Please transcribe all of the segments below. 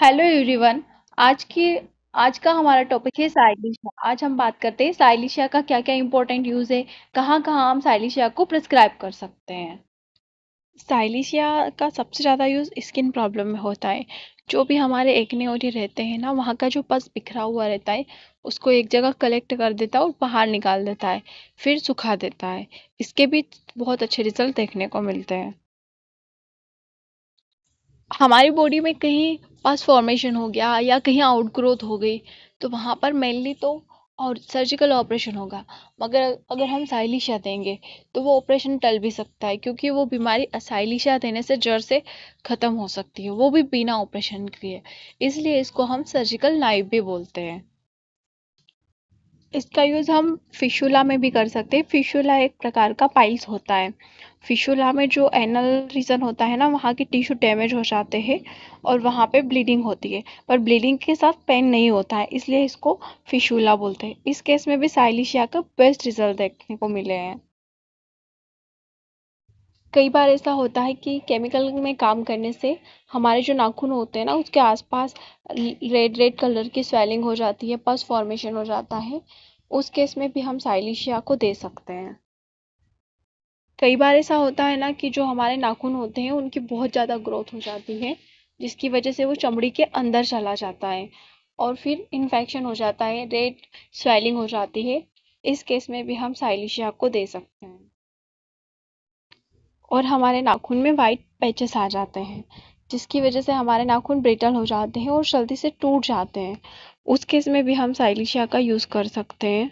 hello everyone आज की आज का हमारा टॉपिक है साइलिशिया आज हम बात करते हैं साइलिशिया का क्या क्या इंपॉर्टेंट यूज़ है कहाँ कहाँ हम साइलिशिया को प्रिस्क्राइब कर सकते हैं साइलिशिया का सबसे ज़्यादा यूज़ स्किन प्रॉब्लम में होता है जो भी हमारे एकने ओरी रहते हैं ना वहाँ का जो पस बिखरा हुआ रहता है उसको एक जगह कलेक्ट कर देता है और बाहर निकाल देता है फिर सुखा देता है इसके भी बहुत अच्छे रिजल्ट देखने को मिलते हैं हमारी बॉडी में कहीं पास फॉर्मेशन हो गया या कहीं आउट ग्रोथ हो गई तो वहाँ पर मेनली तो और सर्जिकल ऑपरेशन होगा मगर अगर हम साइलिशा देंगे तो वो ऑपरेशन टल भी सकता है क्योंकि वो बीमारी साइलिशा देने से जड़ से ख़त्म हो सकती है वो भी बिना ऑपरेशन के इसलिए इसको हम सर्जिकल नाइफ भी बोलते हैं इसका यूज़ हम फिशुला में भी कर सकते हैं फिशुला एक प्रकार का पाइल्स होता है फिशुला में जो एनल रीज़न होता है ना वहाँ के टिश्यू डैमेज हो जाते हैं और वहाँ पे ब्लीडिंग होती है पर ब्लीडिंग के साथ पेन नहीं होता है इसलिए इसको फिशुला बोलते हैं इस केस में भी साइलिशिया का बेस्ट रिजल्ट देखने को मिले हैं कई बार ऐसा होता है कि केमिकल में काम करने से हमारे जो नाखून होते हैं ना उसके आसपास रेड रेड कलर की स्वेलिंग हो जाती है पस फॉर्मेशन हो जाता है उस केस में भी हम साइलिशिया को दे सकते हैं कई बार ऐसा होता है ना कि जो हमारे नाखून होते हैं उनकी बहुत ज़्यादा ग्रोथ हो जाती है जिसकी वजह से वो चमड़ी के अंदर चला जाता है और फिर इन्फेक्शन हो जाता है रेड स्वेलिंग हो जाती है इस केस में भी हम साइलिशिया को दे सकते हैं और हमारे नाखून में वाइट पैचेस आ जाते हैं जिसकी वजह से हमारे नाखून ब्रिटल हो जाते हैं और जल्दी से टूट जाते हैं उस केस में भी हम साइलिशिया का यूज़ कर सकते हैं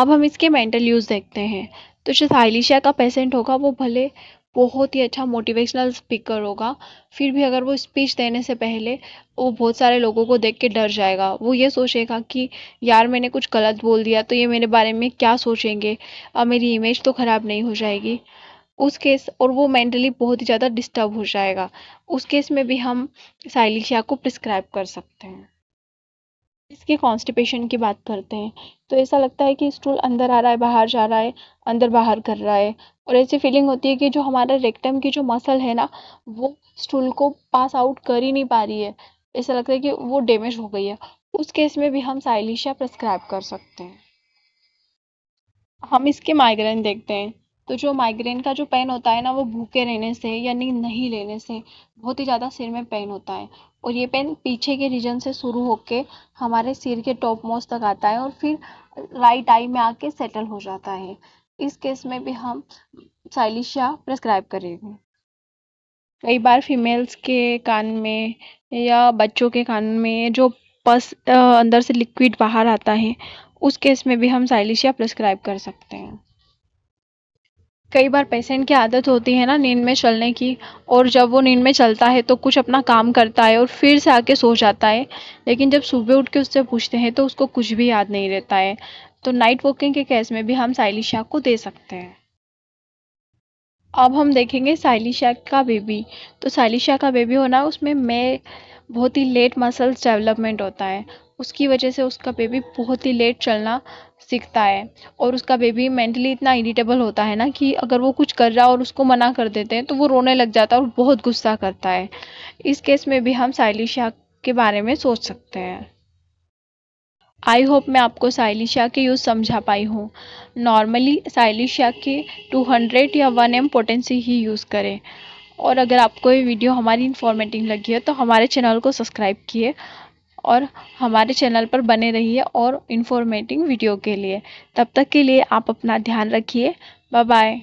अब हम इसके मेंटल यूज़ देखते हैं तो जो साइलिशिया का पेशेंट होगा वो भले बहुत ही अच्छा मोटिवेशनल स्पीकर होगा फिर भी अगर वो स्पीच देने से पहले वो बहुत सारे लोगों को देख के डर जाएगा वो ये सोचेगा कि यार मैंने कुछ गलत बोल दिया तो ये मेरे बारे में क्या सोचेंगे अब मेरी इमेज तो ख़राब नहीं हो जाएगी उस केस और वो मेंटली बहुत ही ज़्यादा डिस्टर्ब हो जाएगा उस केस में भी हम साइलिशिया को प्रिस्क्राइब कर सकते हैं इसके कॉन्स्टिपेशन की बात करते हैं तो ऐसा लगता है कि स्टूल अंदर आ रहा है बाहर जा रहा है अंदर बाहर कर रहा है और ऐसी फीलिंग होती है कि जो हमारा रेक्टम की जो मसल है ना वो स्टूल को पास आउट कर ही नहीं पा रही है ऐसा लगता है कि वो डैमेज हो गई है उस केस में भी हम साइलिशिया प्रस्क्राइब कर सकते हैं हम इसके माइग्रेन देखते हैं तो जो माइग्रेन का जो पेन होता है ना वो भूखे रहने से या नींद नहीं लेने से बहुत ही ज़्यादा सिर में पेन होता है और ये पेन पीछे के रीजन से शुरू होकर हमारे सिर के टॉप मोस्ट तक आता है और फिर राइट आई में आके सेटल हो जाता है इस केस में भी हम साइलिशिया प्रेस्क्राइब करेंगे कई बार फीमेल्स के कान में या बच्चों के कान में जो पस अंदर से लिक्विड बाहर आता है उस केस में भी हम साइलिशिया प्रेस्क्राइब कर सकते हैं कई बार पेशेंट की आदत होती है ना नींद में चलने की और जब वो नींद में चलता है तो कुछ अपना काम करता है और फिर से आके सो जाता है लेकिन जब सुबह उठ के उससे पूछते हैं तो उसको कुछ भी याद नहीं रहता है तो नाइट वॉकिंग के केस में भी हम साइलिशा को दे सकते हैं अब हम देखेंगे साइलिशा का बेबी तो साइलिशा का बेबी होना उसमें मैं बहुत ही लेट मसल्स डेवलपमेंट होता है उसकी वजह से उसका बेबी बहुत ही लेट चलना सीखता है और उसका बेबी मेंटली इतना इरिटेबल होता है ना कि अगर वो कुछ कर रहा है और उसको मना कर देते हैं तो वो रोने लग जाता है और बहुत गुस्सा करता है इस केस में भी हम साइलिशा के बारे में सोच सकते हैं आई होप मैं आपको साइलिशा के यूज़ समझा पाई हूँ नॉर्मली साइलिशा के 200 या 1 एम पोटेंसी ही यूज़ करें और अगर आपको ये वीडियो हमारी इन्फॉर्मेटिव लगी है तो हमारे चैनल को सब्सक्राइब किए और हमारे चैनल पर बने रहिए और इन्फॉर्मेटिव वीडियो के लिए तब तक के लिए आप अपना ध्यान रखिए बाय बाय